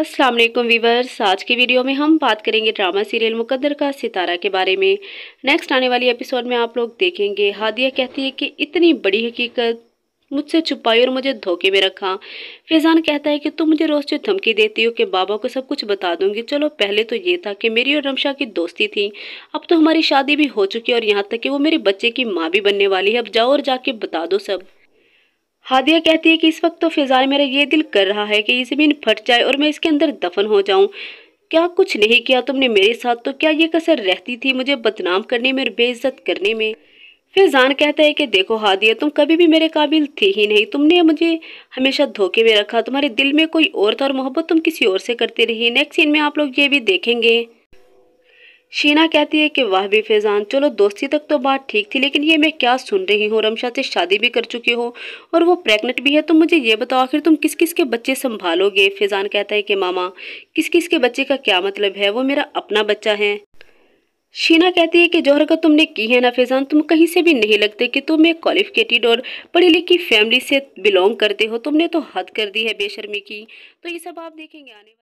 अस्सलाम वालेकुम वीवर्स आज की वीडियो में हम बात करेंगे ड्रामा सीरियल मुकद्दर का सितारा के बारे में नेक्स्ट आने वाली एपिसोड में आप लोग देखेंगे हादिया कहती है कि इतनी बड़ी हकीकत मुझसे छुपाई और मुझे धोखे में रखा फैजान कहता है कि तुम मुझे रोज़ से धमकी देती हो कि बाबा को सब कुछ बता दूंगी चलो पहले तो ये था कि मेरी और रमशा की दोस्ती थी अब तो हमारी शादी भी हो चुकी है और यहाँ तक कि वो मेरे बच्चे की माँ भी बनने वाली है अब जाओ और जाके बता दो सब हादिया कहती है कि इस वक्त तो फिजाल मेरा ये दिल कर रहा है कि ये ज़मीन फट जाए और मैं इसके अंदर दफन हो जाऊँ क्या कुछ नहीं किया तुमने मेरे साथ तो क्या ये कसर रहती थी मुझे बदनाम करने में और बेइज्जत करने में फिजान कहता है कि देखो हादिया तुम कभी भी मेरे काबिल थी ही नहीं तुमने मुझे हमेशा धोखे में रखा तुम्हारे दिल में कोई और था और मोहब्बत तुम किसी और से करते रही नेक्स्ट सीन में आप लोग ये भी देखेंगे शीना कहती है कि वाह भी फैजान चलो दोस्ती तक तो बात ठीक थी लेकिन ये मैं क्या सुन रही हूँ रमशा से शादी भी कर चुके हो और वो प्रेग्नेंट भी है तो मुझे ये बताओ आखिर तुम किस किस के बच्चे संभालोगे फैजान कहता है कि मामा किस किस के बच्चे का क्या मतलब है वो मेरा अपना बच्चा है शीना कहती है कि जो हरकत तुमने की है ना फैजान तुम कहीं से भी नहीं लगते कि तुम एक क्वालिफिकेटेड और पढ़ी लिखी फैमिली से बिलोंग करते हो तुमने तो हद कर दी है बेशर्मी की तो ये सब आप देखेंगे आने